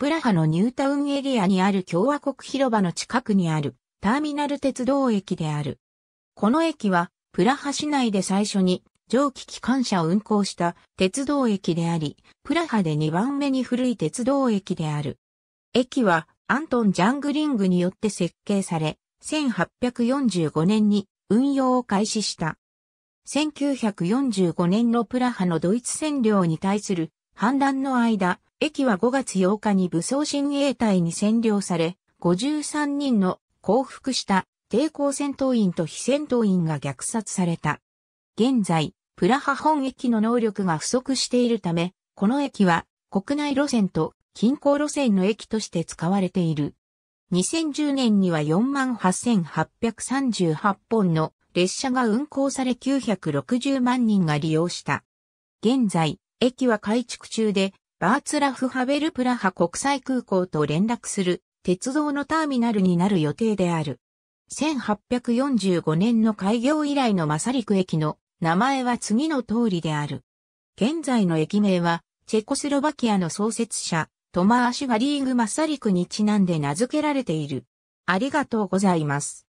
プラハのニュータウンエリアにある共和国広場の近くにあるターミナル鉄道駅である。この駅はプラハ市内で最初に蒸気機関車を運行した鉄道駅であり、プラハで2番目に古い鉄道駅である。駅はアントン・ジャングリングによって設計され、1845年に運用を開始した。1945年のプラハのドイツ占領に対する反乱の間、駅は5月8日に武装親衛隊に占領され、53人の降伏した抵抗戦闘員と非戦闘員が虐殺された。現在、プラハ本駅の能力が不足しているため、この駅は国内路線と近郊路線の駅として使われている。2010年には48,838本の列車が運行され960万人が利用した。現在、駅は改築中でバーツラフハベルプラハ国際空港と連絡する鉄道のターミナルになる予定である。1845年の開業以来のマサリク駅の名前は次の通りである。現在の駅名は、チェコスロバキアの創設者、トマーシュ・ガリーグ・マサリクにちなんで名付けられている。ありがとうございます。